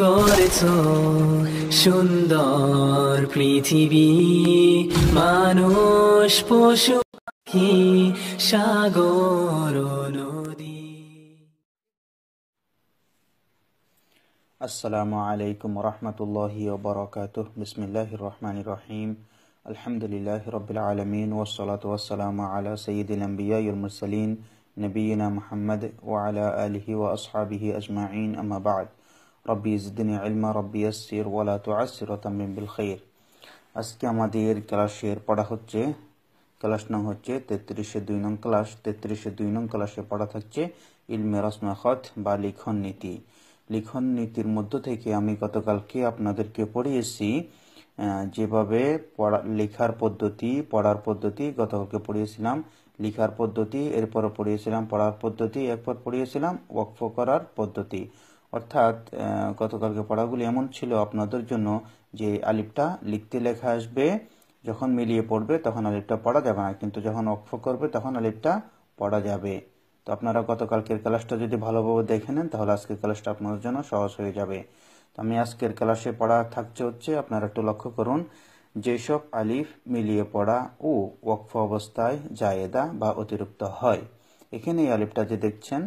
করেছো সুন্দর পৃথিবী মানুষ পশু পাখি সাগর নদী আসসালামু আলাইকুম ورحمة الله وبركاته بسم الله الرحمن الرحيم الحمد لله رب العالمين والصلاة والسلام على سيد الأنبياء والمرسلين نبينا محمد وعلى آله وأصحابه أجمعين أما بعد রব্বি ইজদিনী ইলমা রব্বি ইয়াসির ওয়ালা তুআসির ওয়া তামিম বিল খাইর আজকে আমাদের ক্লাসের পড়া হচ্ছে ক্লাস নং হচ্ছে তেত্রিশে দুই নং ক্লাস তেত্রিশে দুই নং ক্লাসে পড়া থাকছে ইলমে রসমাখত বা লিখন নীতি লিখন নীতির মধ্য থেকে আমি গতকালকে আপনাদেরকে পড়িয়েছি যেভাবে পড়া লেখার পদ্ধতি পড়ার পদ্ধতি গতকালকে পড়িয়েছিলাম লেখার পদ্ধতি এরপর পড়িয়েছিলাম পড়ার পদ্ধতি এরপর পড়িয়েছিলাম ওয়াকফ করার পদ্ধতি অর্থাৎ গতকালকে পড়াগুলি এমন ছিল আপনাদের জন্য যে আলিপটা লিখতে লেখা আসবে যখন মিলিয়ে পড়বে তখন আলিপটা পড়া যাবে না কিন্তু যখন অক্ষ করবে তখন আলিপটা পড়া যাবে তো আপনারা গতকালকের ক্লাসটা যদি ভালোভাবে দেখে নেন তাহলে আজকের ক্লাসটা আপনাদের জন্য সহজ হয়ে যাবে তো আমি আজকের ক্লাসে পড়া থাকছে হচ্ছে আপনারা একটু লক্ষ্য করুন যেসব আলিফ মিলিয়ে পড়া ও ওয়াকফ অবস্থায় জায়েদা বা অতিরিক্ত হয় এখানে এই আলিফটা যে দেখছেন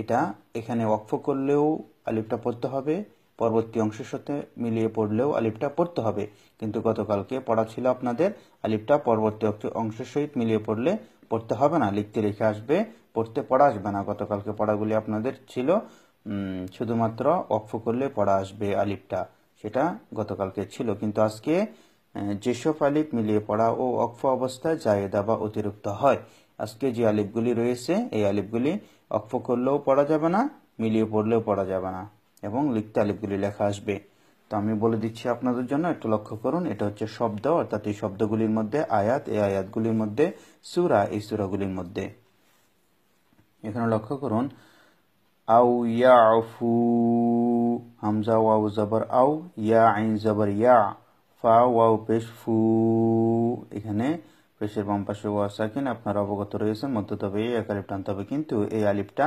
এটা এখানে ওয়াকফ করলেও আলিফটা পড়তে হবে পরবর্তী অংশের সাথে মিলিয়ে পড়লেও আলিফটা পড়তে হবে কিন্তু গতকালকে পড়া ছিল আপনাদের আলিফটা পরবর্তী অংশের সহিত মিলিয়ে পড়লে পড়তে হবে না লিখতে লিখে আসবে পড়তে পড়া আসবে না গতকালকে পড়াগুলি আপনাদের ছিল শুধুমাত্র অক্ষ করলে পড়া আসবে আলিফটা সেটা গতকালকে ছিল কিন্তু আজকে যেসব আলিপ মিলিয়ে পড়া ও অক্ষ অবস্থায় জায়েদা বা অতিরিক্ত হয় আজকে যে আলিপগুলি রয়েছে এই আলিপগুলি অক্ষ করলেও পড়া যাবে না মিলিয়ে পড়লেও পড়া যাবে না এবং লিখতে আলিপগুলি লেখা আসবে তো আমি বলে দিচ্ছি আপনাদের জন্য একটু লক্ষ্য করুন এটা হচ্ছে শব্দ অর্থাৎ এই শব্দগুলির মধ্যে আয়াত এই আয়াতগুলির মধ্যে সুরা এই সুরাগুলির মধ্যে এখানে লক্ষ্য করুন আউ ফু হামজা ওয়াউ জবর আউ ইয়া আইন জবর ইয়া ফা ওয়াউ পেশ ফু এখানে পেশের বাম পাশে ওয়া সাকিন আপনারা অবগত রয়েছেন মধ্য তবে এই এক আলিফ টানতে হবে কিন্তু এই আলিফটা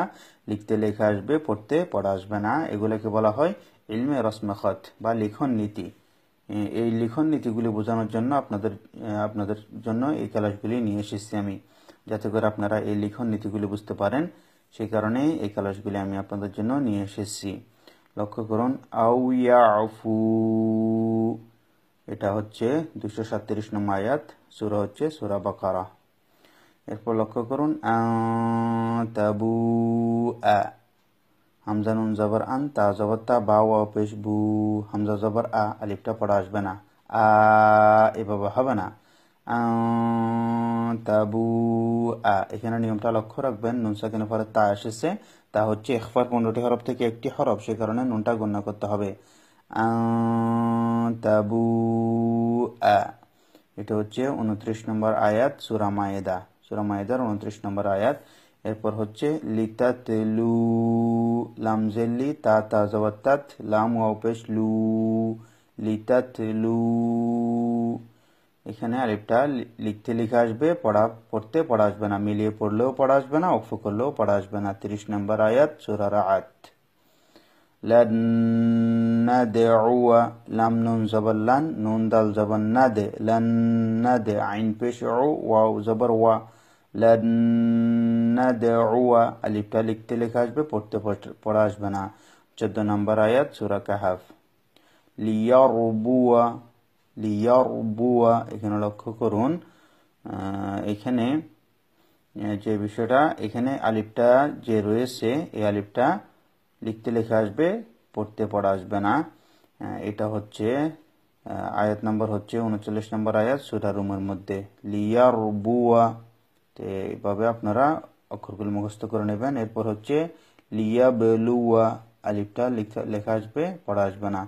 লিখতে লেখা আসবে পড়তে পড়া আসবে না এগুলোকে বলা হয় ইলমে রসমেখত বা লিখন নীতি এই লিখন নীতিগুলি বোঝানোর জন্য আপনাদের আপনাদের জন্য এই ক্যালাসগুলি নিয়ে এসেছি আমি যাতে করে আপনারা এই লিখন নীতিগুলি বুঝতে পারেন সেই কারণে এই ক্যালাসগুলি আমি আপনাদের জন্য নিয়ে এসেছি লক্ষ্য করুন আউ ইয়া এটা হচ্ছে দুশো সাতত্রিশ নম্বর আয়াত সুরা হচ্ছে সুরা বাকারা এরপর লক্ষ্য করুন তাবু হামজা নুন জবর আন তা জবর তা বা ওয়া পেশ বু হামজা জবর আ আলিফটা পড়া আসবে না আ এভাবে হবে না তাবু আ এখানে নিয়মটা লক্ষ্য রাখবেন নুন সাকিনের পরে তা এসেছে তা হচ্ছে এখফার পনেরোটি হরফ থেকে একটি হরফ সে কারণে নুনটা গণ্য করতে হবে তাবু এটা হচ্ছে উনত্রিশ নম্বর আয়াত সুরামায়েদা সুরামায়েদার উনত্রিশ নম্বর আয়াত এরপর হচ্ছে লিতা তেলু লামজেল্লি তা তাজাবাত্তাত লাম ওয়াউপেশ লু লিতা তেলু এখানে আরেকটা লিখতে লিখে আসবে পড়া পড়তে পড়া আসবে না মিলিয়ে পড়লেও পড়া আসবে না অক্ষ করলেও পড়া আসবে না তিরিশ নম্বর আয়াত সুরার আয়াত লান না দে ওয়া লাম নুন জবর লান নুন দাল জবর না দে লান না দে আইন পেশ ও ওয়াও জবর ওয়া লান না দে ওয়া আলিফটা লিখতে লেখা আসবে পড়তে পড়া আসবে না চোদ্দ নম্বর আয়াত সুরা কাহাফ লিয়ারবুয়া লিয়ারবুয়া এখানে লক্ষ্য করুন এখানে যে বিষয়টা এখানে আলিফটা যে রয়েছে এই আলিফটা লিখতে লেখা আসবে পড়তে পড়া আসবে না এটা হচ্ছে আয়াত নম্বর হচ্ছে উনচল্লিশ নম্বর আয়াত সুরা রুমের মধ্যে লিয়া রুবুয়া তো এইভাবে আপনারা অক্ষরগুলো মুখস্থ করে নেবেন এরপর হচ্ছে লিয়া বেলুয়া আলিফটা লেখা আসবে পড়া আসবে না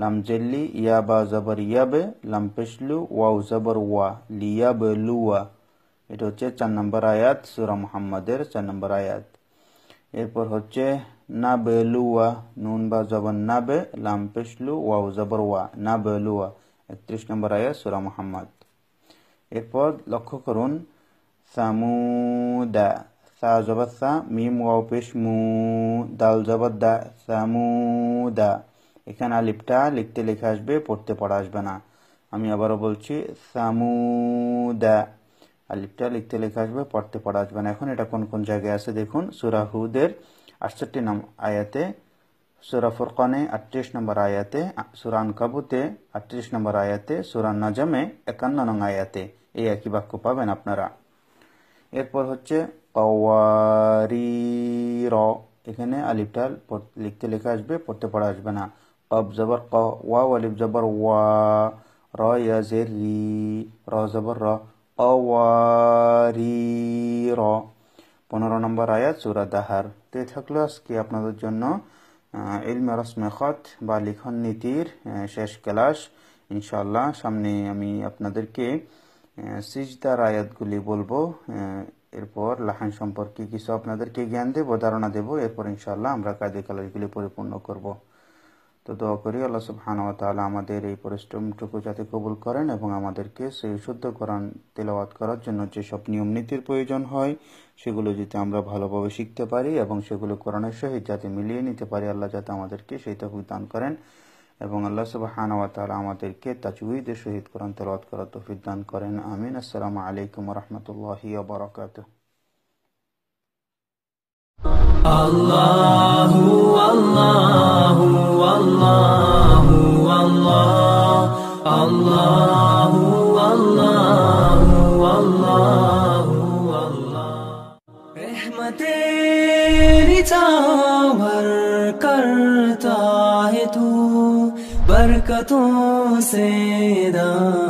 লামজেল্লি জেল্লি ইয়া বা জাবর ইয়াবে লাম ওয়াউ জাবর ওয়া লিয়া বেলুয়া এটা হচ্ছে চার নম্বর আয়াত সুরা মুহাম্মাদের চার নম্বর আয়াত এরপর হচ্ছে না বেলুয়া নুন বা জবর না বে লাম পেশলু ওয়াও জবর ওয়া না বেলুয়া একত্রিশ নম্বর আয়া সুরা মোহাম্মদ এরপর লক্ষ্য করুন সামুদা সা জবর সা মিম ওয়াও পেশ মু দাল জবর দা সামুদা এখানে আলিপটা লিখতে লেখা আসবে পড়তে পড়া আসবে না আমি আবারও বলছি সামুদা আলিফটা লিখতে লেখা আসবে পড়তে পড়া আসবে না এখন এটা কোন কোন জায়গায় আছে দেখুন সুরাহুদের আটষট্টি নম আয়াতে সুরা ফুরকানে আটত্রিশ নম্বর আয়াতে সুরান কাবুতে আটত্রিশ নম্বর আয়াতে সুরান নাজামে একান্ন নং আয়াতে এই একই বাক্য পাবেন আপনারা এরপর হচ্ছে কওয়ারি র এখানে আলিফটা লিখতে লেখা আসবে পড়তে পড়া আসবে না কব জবর ক ওয়া আলিফ জবর ওয়া র জের রি র জবর র অওয়ারির পনেরো নম্বর আয়াত সুরা দাহার তো এ থাকলো আজকে আপনাদের জন্য ইলমে রসমেখত বা লিখন নীতির শেষ ক্লাস ইনশাল্লাহ সামনে আমি আপনাদেরকে সিজদার আয়াতগুলি বলবো এরপর লাহান সম্পর্কে কিছু আপনাদেরকে জ্ঞান দেবো ধারণা দেবো এরপর ইনশাল্লাহ আমরা কাজে কালাজগুলি পরিপূর্ণ করব তো দোয়া করি আল্লাহ সুবহানাহু তাআলা আমাদের এই পরিশ্রমটুকু যাতে কবুল করেন এবং আমাদেরকে সেই শুদ্ধ কোরআন তেলাওয়াত করার জন্য যেসব নিয়ম নীতির প্রয়োজন হয় সেগুলো যাতে আমরা ভালোভাবে শিখতে পারি এবং সেগুলো কোরআনের সহিত যাতে মিলিয়ে নিতে পারি আল্লাহ যাতে আমাদেরকে সেই তৌফিক দান করেন এবং আল্লাহ সুবহানাহু তাআলা আমাদেরকে তাজউইদের সহিত কোরআন তেলাওয়াত করার তৌফিক দান করেন আমিন আসসালামু আলাইকুম ওয়া রাহমাতুল্লাহি ওয়া বারাকাতুহু আল্লাহু तेरी चाहों भर करता है तू बरकतों से दान